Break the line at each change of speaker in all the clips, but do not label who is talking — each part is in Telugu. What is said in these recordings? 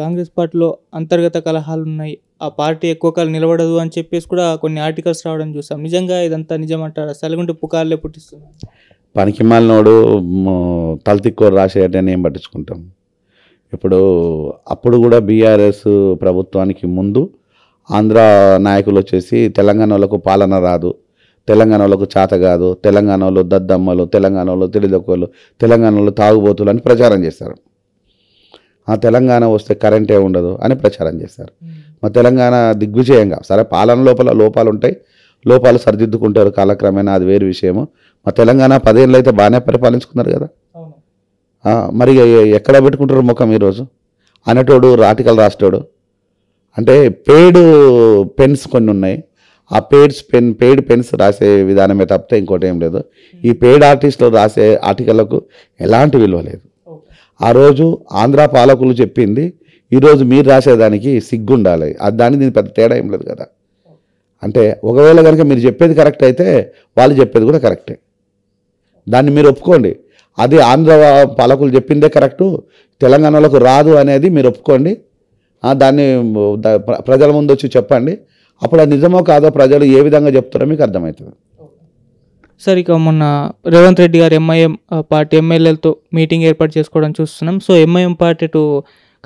కాంగ్రెస్ పార్టీలో అంతర్గత కలహాలు ఉన్నాయి ఆ పార్టీ ఎక్కువ కాలం నిలబడదు అని చెప్పేసి కూడా కొన్ని ఆర్టికల్స్ రావడం చూసాం నిజంగా ఇదంతా నిజమంటారా సెలగుంటే పుకార్లే పుట్టిస్తుంది
పనికిమాలినోడు తలతిక్కోరు రాసేయటని ఏం పట్టించుకుంటాం ఇప్పుడు అప్పుడు కూడా బీఆర్ఎస్ ప్రభుత్వానికి ముందు ఆంధ్ర నాయకులు వచ్చేసి తెలంగాణలకు పాలన రాదు తెలంగాణలకు చేత కాదు తెలంగాణలో దద్దమ్మలు తెలంగాణలో తెలిదొక్కలు తెలంగాణలో తాగుబోతులు అని ప్రచారం చేస్తారు ఆ తెలంగాణ వస్తే కరెంటే ఉండదు అని ప్రచారం చేస్తారు మా తెలంగాణ దిగ్విజయంగా సరే పాలన లోపల లోపాలు ఉంటాయి లోపాలు సరిదిద్దుకుంటారు కాలక్రమేణా అది వేరు విషయము మా తెలంగాణ పదేళ్ళు అయితే బాగానే పరిపాలించుకున్నారు కదా మరి ఎక్కడ పెట్టుకుంటారు ముఖం ఈరోజు అనేటోడు రాటికలు రాసేటోడు అంటే పేడు పెన్స్ కొన్ని ఉన్నాయి ఆ పేడ్స్ పెన్ పేడ్ పెన్స్ రాసే విధానమే తప్పితే ఇంకోటి ఏం లేదు ఈ పేడ్ ఆర్టిస్టులు రాసే ఆర్టికల్లకు ఎలాంటి విలువ లేదు ఆ రోజు ఆంధ్ర పాలకులు చెప్పింది ఈరోజు మీరు రాసేదానికి సిగ్గుండాలి అది దాన్ని దీని పెద్ద తేడా ఏం లేదు కదా అంటే ఒకవేళ కనుక మీరు చెప్పేది కరెక్ట్ అయితే వాళ్ళు చెప్పేది కూడా కరెక్టే దాన్ని మీరు ఒప్పుకోండి అది ఆంధ్ర పాలకులు చెప్పిందే కరెక్టు తెలంగాణలోకి రాదు అనేది మీరు ఒప్పుకోండి దాన్ని ప్రజల ముందు వచ్చి చెప్పండి అప్పుడు అది నిజమో కాదో ప్రజలు ఏ విధంగా చెప్తారో మీకు అర్థమవుతుంది
సార్ ఇక మొన్న రేవంత్ రెడ్డి గారు ఎంఐఎం పార్టీ ఎమ్మెల్యేలతో మీటింగ్ ఏర్పాటు చేసుకోవడం చూస్తున్నాం so MIM party to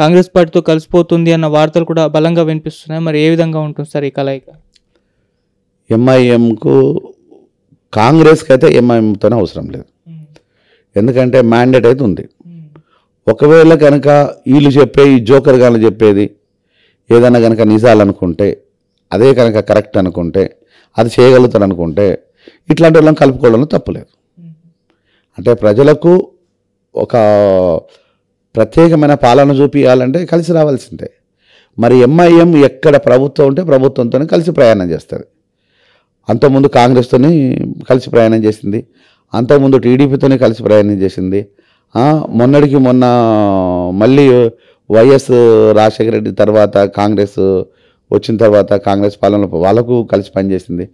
Congress పార్టీతో కలిసిపోతుంది అన్న వార్తలు కూడా బలంగా వినిపిస్తున్నాయి మరి ఏ విధంగా ఉంటుంది సార్ ఈ కలయిక
ఎంఐఎంకు కాంగ్రెస్కి అయితే ఎంఐఎంతోనే అవసరం లేదు ఎందుకంటే మ్యాండేట్ అయితే ఉంది ఒకవేళ కనుక వీళ్ళు చెప్పే ఈ జోకర్ కానీ చెప్పేది ఏదైనా కనుక నిజాలనుకుంటే అదే కనుక కరెక్ట్ అనుకుంటే అది చేయగలుగుతారు అనుకుంటే ఇట్లాంటి వాళ్ళని కలుపుకోవడంలో తప్పులేదు అంటే ప్రజలకు ఒక ప్రత్యేకమైన పాలన చూపించాలంటే కలిసి రావాల్సిందే మరి ఎంఐఎం ఎక్కడ ప్రభుత్వం ఉంటే ప్రభుత్వంతోనే కలిసి ప్రయాణం చేస్తుంది అంతకుముందు కాంగ్రెస్తోనే కలిసి ప్రయాణం చేసింది అంతకుముందు టీడీపీతోనే కలిసి ప్రయాణం చేసింది మొన్నటికి మొన్న మళ్ళీ వైఎస్ రాజశేఖర రెడ్డి తర్వాత కాంగ్రెస్ వచ్చిన తర్వాత కాంగ్రెస్ పాలనలో వాళ్ళకు కలిసి పనిచేసింది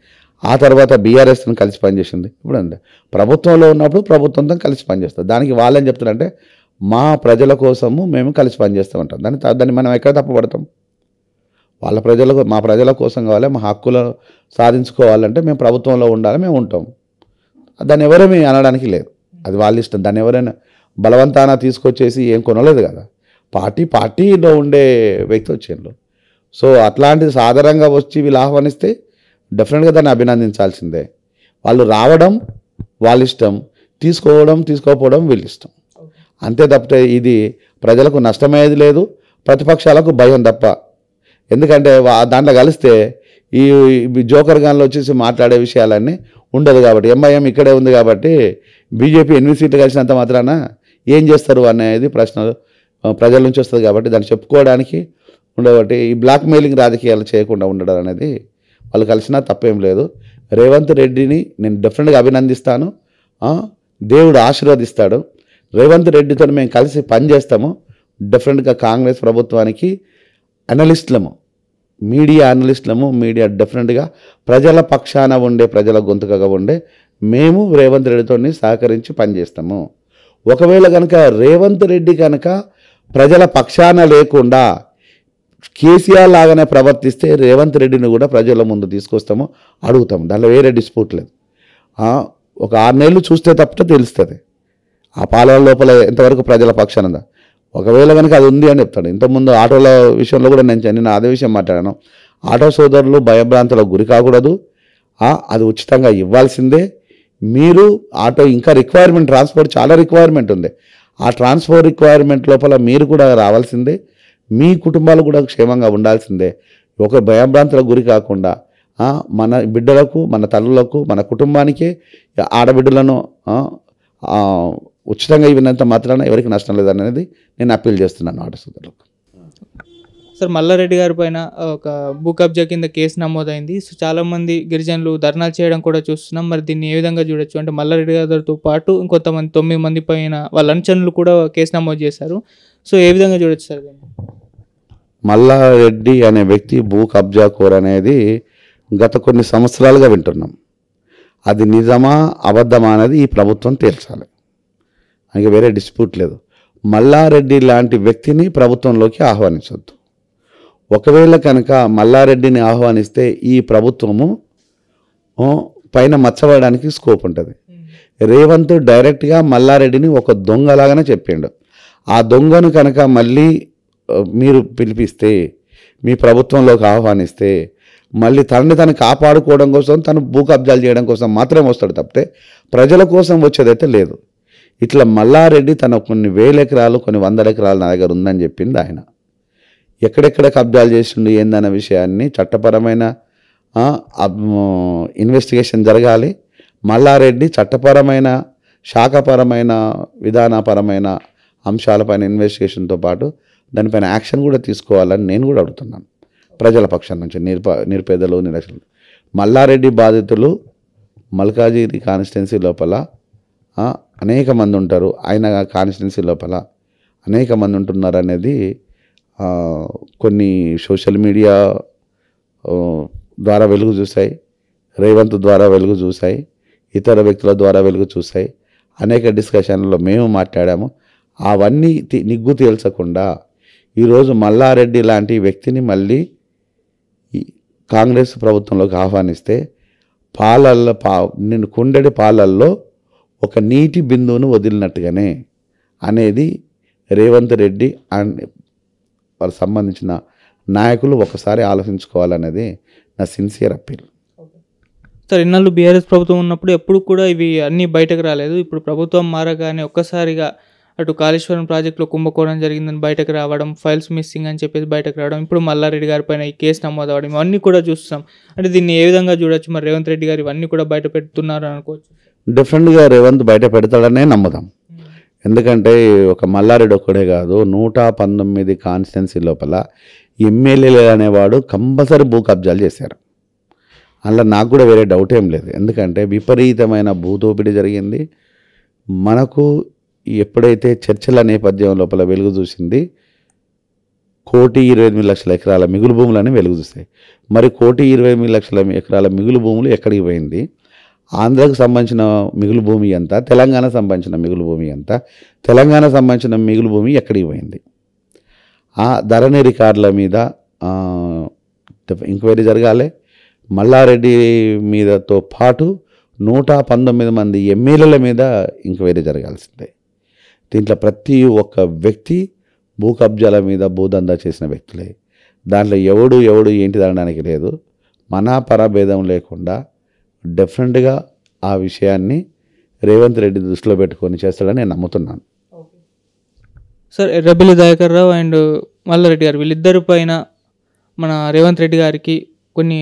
ఆ తర్వాత బీఆర్ఎస్తో కలిసి పనిచేసింది ఇప్పుడు అంటే ప్రభుత్వంలో ఉన్నప్పుడు ప్రభుత్వంతో కలిసి పనిచేస్తారు దానికి వాళ్ళని చెప్తారంటే మా ప్రజల కోసము మేము కలిసి పనిచేస్తూ ఉంటాం దాన్ని దాన్ని మనం ఎక్కడ తప్పబడతాం వాళ్ళ ప్రజలకు మా ప్రజల కోసం కావాలి మా హక్కులు సాధించుకోవాలంటే మేము ప్రభుత్వంలో ఉండాలి మేము ఉంటాం దాన్ని ఎవరేమీ అనడానికి లేదు అది వాళ్ళ ఇష్టం దాన్ని ఎవరైనా బలవంతాన తీసుకొచ్చేసి ఏం కొనలేదు కదా పార్టీ పార్టీలో ఉండే వ్యక్తి వచ్చేళ్ళు సో అట్లాంటిది సాధారణంగా వచ్చి వీళ్ళు ఆహ్వానిస్తే డెఫినెట్గా దాన్ని అభినందించాల్సిందే వాళ్ళు రావడం వాళ్ళ ఇష్టం తీసుకోవడం తీసుకోకపోవడం వీళ్ళు ఇష్టం అంతే తప్పితే ఇది ప్రజలకు నష్టమయ్యేది లేదు ప్రతిపక్షాలకు భయం తప్ప ఎందుకంటే దాంట్లో కలిస్తే ఈ జోకర్ గాన్లో వచ్చేసి మాట్లాడే విషయాలన్నీ ఉండదు కాబట్టి ఎంఐఎం ఇక్కడే ఉంది కాబట్టి బీజేపీ ఎనిమిది సీట్లు కలిసినంత మాత్రాన ఏం చేస్తారు అనేది ప్రశ్నలు ప్రజల నుంచి వస్తుంది కాబట్టి దాన్ని చెప్పుకోవడానికి ఉండబట్టి ఈ బ్లాక్ మెయిలింగ్ రాజకీయాలు చేయకుండా ఉండడం అనేది వాళ్ళు కలిసినా తప్పేం లేదు రేవంత్ రెడ్డిని నేను డెఫినెట్గా అభినందిస్తాను దేవుడు ఆశీర్వదిస్తాడు రేవంత్ రెడ్డితో మేము కలిసి పనిచేస్తాము డెఫినెట్గా కాంగ్రెస్ ప్రభుత్వానికి అనలిస్టులము మీడియా అనలిస్టులము మీడియా డెఫినెట్గా ప్రజల పక్షాన ఉండే ప్రజల గొంతుకగా ఉండే మేము రేవంత్ రెడ్డితో సహకరించి పనిచేస్తాము ఒకవేళ కనుక రేవంత్ రెడ్డి కనుక ప్రజల పక్షాన లేకుండా కేసీఆర్ లాగానే ప్రవర్తిస్తే రేవంత్ రెడ్డిని కూడా ప్రజల ముందు తీసుకొస్తాము అడుగుతాము దానిలో వేరే డిస్ప్యూట్ లేదు ఒక ఆరు నెలలు చూస్తే తప్ప తెలుస్తుంది ఆ పాలన లోపల ఎంతవరకు ప్రజల పక్షానందా ఒకవేళ కనుక అది ఉంది అని చెప్తాడు ఇంతకుముందు ఆటోల విషయంలో కూడా నేను నిన్న అదే విషయం మాట్లాడాను ఆటో సోదరులు భయభ్రాంతులకు గురి కాకూడదు అది ఉచితంగా ఇవ్వాల్సిందే మీరు ఆటో ఇంకా రిక్వైర్మెంట్ ట్రాన్స్పోర్ట్ చాలా రిక్వైర్మెంట్ ఉంది ఆ ట్రాన్స్పోర్ట్ రిక్వైర్మెంట్ లోపల మీరు కూడా రావాల్సిందే మీ కుటుంబాలు కూడా క్షేమంగా ఉండాల్సిందే ఒక భయభ్రాంతుల గురి కాకుండా మన బిడ్డలకు మన తల్లులకు మన కుటుంబానికి ఆడబిడ్డలను ఉచితంగా ఇవ్వనంత మాత్రాన ఎవరికి నష్టం లేదనేది నేను అప్పీల్ చేస్తున్నాను ఆట సోదరులకు
సార్ మల్లారెడ్డి గారి పైన ఒక భూ కబ్జా కింద కేసు నమోదైంది సో చాలామంది గిరిజనులు ధర్నాలు చేయడం కూడా చూస్తున్నాం మరి దీన్ని ఏ విధంగా చూడొచ్చు అంటే మల్లారెడ్డి గారితో పాటు ఇంకొంతమంది తొమ్మిది మంది పైన వాళ్ళ అనుచరులు కూడా కేసు నమోదు చేశారు సో ఏ విధంగా చూడొచ్చు సార్
మల్లారెడ్డి అనే వ్యక్తి భూ కబ్జా కోర్ అనేది గత కొన్ని సంవత్సరాలుగా వింటున్నాం అది నిజమా అబద్ధమా అనేది ఈ ప్రభుత్వం తేల్చాలి ఆయనకి వేరే డిస్ప్యూట్ లేదు మల్లారెడ్డి లాంటి వ్యక్తిని ప్రభుత్వంలోకి ఆహ్వానించొద్దు ఒకవేళ కనుక మల్లారెడ్డిని ఆహ్వానిస్తే ఈ ప్రభుత్వము పైన మచ్చబడడానికి స్కోప్ ఉంటుంది రేవంత్ డైరెక్ట్గా మల్లారెడ్డిని ఒక దొంగలాగానే చెప్పిండు ఆ దొంగను కనుక మళ్ళీ మీరు పిలిపిస్తే మీ ప్రభుత్వంలోకి ఆహ్వానిస్తే మళ్ళీ తనని తను కాపాడుకోవడం కోసం తను భూ కబ్జాలు చేయడం కోసం మాత్రమే వస్తాడు తప్పితే ప్రజల కోసం వచ్చేదైతే లేదు ఇట్లా మల్లారెడ్డి తన కొన్ని వేల ఎకరాలు కొన్ని వందల ఎకరాలు నా దగ్గర ఉందని చెప్పింది ఆయన ఎక్కడెక్కడ కబ్జాలు చేసిండు ఏందన్న విషయాన్ని చట్టపరమైన ఇన్వెస్టిగేషన్ జరగాలి మల్లారెడ్డి చట్టపరమైన శాఖపరమైన విధానపరమైన అంశాలపైన ఇన్వెస్టిగేషన్తో పాటు దానిపైన యాక్షన్ కూడా తీసుకోవాలని నేను కూడా అడుగుతున్నాను ప్రజల పక్షం నుంచి నిర్ప నిరుపేదలు నిరక్షణ మల్లారెడ్డి బాధితులు మల్కాజిగిరి కాన్స్టిట్యున్సీ లోపల అనేక మంది ఉంటారు ఆయన కాన్స్టిట్యున్సీ లోపల అనేక మంది ఉంటున్నారు అనేది కొన్ని సోషల్ మీడియా ద్వారా వెలుగు చూశాయి రేవంత్ ద్వారా వెలుగు చూశాయి ఇతర వ్యక్తుల ద్వారా వెలుగు చూశాయి అనేక డిస్కషన్లో మేము మాట్లాడాము అవన్నీ నిగ్గు తేల్చకుండా ఈరోజు మల్లారెడ్డి లాంటి వ్యక్తిని మళ్ళీ కాంగ్రెస్ ప్రభుత్వంలోకి ఆహ్వానిస్తే పాలల్లో పా నేను కుండడి పాలల్లో ఒక నీటి బిందువును వదిలినట్టుగానే అనేది రేవంత్ రెడ్డి అండ్ వారికి సంబంధించిన నాయకులు ఒకసారి ఆలోచించుకోవాలనేది నా సిన్సియర్ అప్పీల్
సార్ ఇన్నాళ్ళు బీఆర్ఎస్ ప్రభుత్వం ఉన్నప్పుడు ఎప్పుడు కూడా ఇవి అన్నీ బయటకు రాలేదు ఇప్పుడు ప్రభుత్వం మారగానే ఒక్కసారిగా అటు కాళేశ్వరం ప్రాజెక్టులో కుంభకోణం జరిగిందని బయటకు రావడం ఫైల్స్ మిస్సింగ్ అని చెప్పేసి బయటకు రావడం ఇప్పుడు మల్లారెడ్డి గారి పైన ఈ కేసు నమోదు అవ్వడం ఇవన్నీ కూడా చూస్తున్నాం అంటే దీన్ని ఏ విధంగా చూడొచ్చు మరి రేవంత్ రెడ్డి గారు ఇవన్నీ కూడా బయట పెడుతున్నారు అనుకోవచ్చు
డిఫరెంట్గా రేవంత్ బయట పెడతాడనే నమ్ముదాం ఎందుకంటే ఒక మల్లారెడ్డి ఒక్కడే కాదు నూట పంతొమ్మిది కాన్స్టిట్యున్సీ లోపల ఎమ్మెల్యేలు అనేవాడు కంపల్సరీ భూ కబ్జాలు చేశారు అందులో నాకు కూడా వేరే డౌట్ ఏం లేదు ఎందుకంటే విపరీతమైన భూదోపిడీ జరిగింది మనకు ఎప్పుడైతే చర్చల నేపథ్యం లోపల వెలుగు చూసింది కోటి ఇరవై ఎనిమిది లక్షల ఎకరాల మిగులు భూములని వెలుగు చూస్తాయి మరి కోటి ఇరవై ఎనిమిది లక్షల ఎకరాల మిగులు భూములు ఎక్కడికి పోయింది ఆంధ్రకు సంబంధించిన మిగులు భూమి ఎంత తెలంగాణ సంబంధించిన మిగులు భూమి ఎంత తెలంగాణ సంబంధించిన మిగులు భూమి ఎక్కడికి పోయింది ఆ ధరణి రికార్డుల మీద ఎంక్వైరీ జరగాలి మల్లారెడ్డి మీదతో పాటు నూట పంతొమ్మిది మంది ఎమ్మెల్యేల మీద ఎంక్వైరీ జరగాల్సిందే దీంట్లో ప్రతి ఒక్క వ్యక్తి భూ కబ్జాల మీద భూదందా చేసిన వ్యక్తులే దాంట్లో ఎవడు ఎవడు ఏంటి అనడానికి లేదు మన పరభేదం లేకుండా డెఫినెట్గా ఆ విషయాన్ని రేవంత్ రెడ్డి దృష్టిలో పెట్టుకొని చేస్తాడని నేను నమ్ముతున్నాను
సార్ ఎర్రబెల్లి దయాకర్ రావు అండ్ మల్లారెడ్డి గారు వీళ్ళిద్దరి పైన మన రేవంత్ రెడ్డి గారికి కొన్ని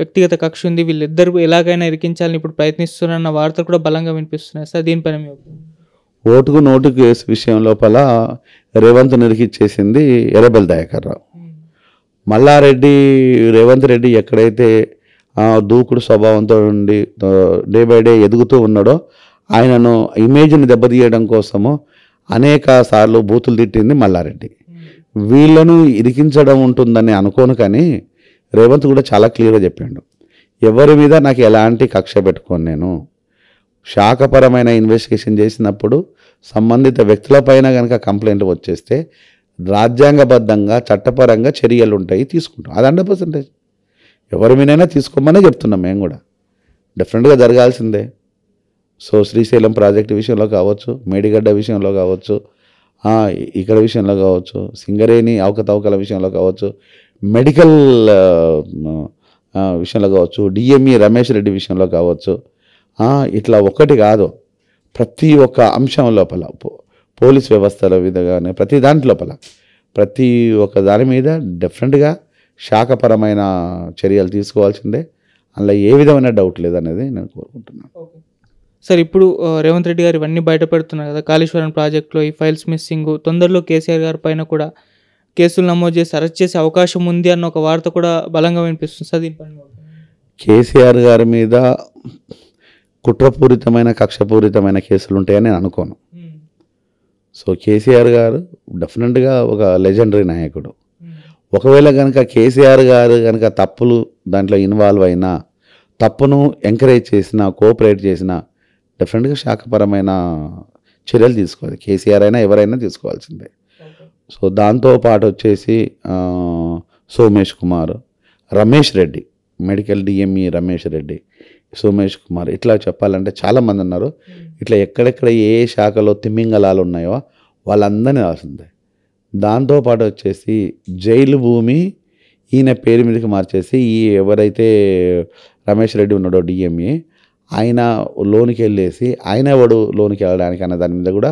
వ్యక్తిగత కక్ష ఉంది వీళ్ళిద్దరు ఎలాగైనా ఇరికించాలని ఇప్పుడు ప్రయత్నిస్తున్నారన్న వార్తలు కూడా బలంగా వినిపిస్తున్నాయి సార్ దీనిపైన మీ
ఓటుకు నోటు కేసు విషయం లోపల రేవంత్ నిరికిచ్చేసింది ఎర్రబెల్ దయాకర్ రావు మల్లారెడ్డి రేవంత్ రెడ్డి ఎక్కడైతే దూకుడు స్వభావంతో ఉండి డే బై డే ఎదుగుతూ ఉన్నాడో ఆయనను ఇమేజ్ని దెబ్బతీయడం కోసము అనేక సార్లు బూతులు తిట్టింది మల్లారెడ్డి వీళ్ళను ఇరికించడం ఉంటుందని అనుకోను కానీ రేవంత్ కూడా చాలా క్లియర్గా చెప్పాడు ఎవరి మీద నాకు ఎలాంటి కక్ష పెట్టుకోను నేను శాఖపరమైన ఇన్వెస్టిగేషన్ చేసినప్పుడు సంబంధిత వ్యక్తులపైన కనుక కంప్లైంట్లు వచ్చేస్తే రాజ్యాంగబద్ధంగా చట్టపరంగా చర్యలు ఉంటాయి తీసుకుంటాం అది హండ్రెడ్ పర్సెంటేజ్ ఎవరి మీనైనా తీసుకోమనే చెప్తున్నాం మేము కూడా డిఫరెంట్గా జరగాల్సిందే సో శ్రీశైలం ప్రాజెక్ట్ విషయంలో కావచ్చు మేడిగడ్డ విషయంలో కావచ్చు ఇక్కడ విషయంలో కావచ్చు సింగరేణి అవకతవకల విషయంలో కావచ్చు మెడికల్ విషయంలో కావచ్చు డిఎంఈ e రమేష్ రెడ్డి విషయంలో కావచ్చు ఇట్లా ఒకటి కాదు ప్రతి ఒక్క అంశం లోపల పోలీస్ వ్యవస్థల విధంగానే ప్రతి దాంట్లో లోపల ప్రతి ఒక్క దాని మీద డెఫినెట్గా శాఖపరమైన చర్యలు తీసుకోవాల్సిందే అందులో ఏ విధమైన డౌట్ లేదనేది నేను కోరుకుంటున్నాను
సార్ ఇప్పుడు రేవంత్ రెడ్డి గారు ఇవన్నీ బయటపెడుతున్నారు కదా కాళేశ్వరం ప్రాజెక్టులో ఈ ఫైల్స్ మిస్సింగ్ తొందరలో కేసీఆర్ గారి పైన కూడా కేసులు నమోదు చేసి అరెస్ట్ చేసే అవకాశం ఉంది అన్న ఒక వార్త కూడా బలంగా వినిపిస్తుంది సార్ దీనిపైన
కేసీఆర్ గారి మీద కుట్రపూరితమైన కక్షపూరితమైన కేసులు ఉంటాయని నేను అనుకోను hmm. సో కేసీఆర్ గారు డెఫినెట్గా ఒక లెజెండరీ నాయకుడు hmm. ఒకవేళ కనుక కేసీఆర్ గారు కనుక తప్పులు దాంట్లో ఇన్వాల్వ్ అయినా తప్పును ఎంకరేజ్ చేసినా కోఆపరేట్ చేసినా డెఫినెట్గా శాఖపరమైన చర్యలు తీసుకోవాలి కేసీఆర్ అయినా ఎవరైనా తీసుకోవాల్సిందే సో దాంతో పాటు వచ్చేసి సోమేష్ కుమార్ రమేష్ రెడ్డి మెడికల్ డిఎంఈ రమేష్ రెడ్డి సోమేష్ కుమార్ ఇట్లా చెప్పాలంటే చాలామంది ఉన్నారు hmm. ఇట్లా ఎక్కడెక్కడ ఏ శాఖలో తిమ్మింగలాలు ఉన్నాయో వాళ్ళందరినీ రాసిందే దాంతోపాటు వచ్చేసి జైలు భూమి ఈయన పేరు మీదకి మార్చేసి ఈ ఎవరైతే రమేష్ రెడ్డి ఉన్నాడో డిఎంఈ ఆయన లోనికి వెళ్ళేసి ఆయన ఎవడు లోనికి వెళ్ళడానికి అన్న దాని మీద కూడా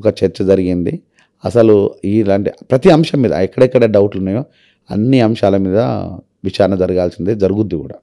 ఒక చర్చ జరిగింది అసలు ఇలాంటి ప్రతి అంశం మీద ఎక్కడెక్కడ డౌట్లు ఉన్నాయో అన్ని అంశాల మీద విచారణ జరగాల్సిందే జరుగుద్ది కూడా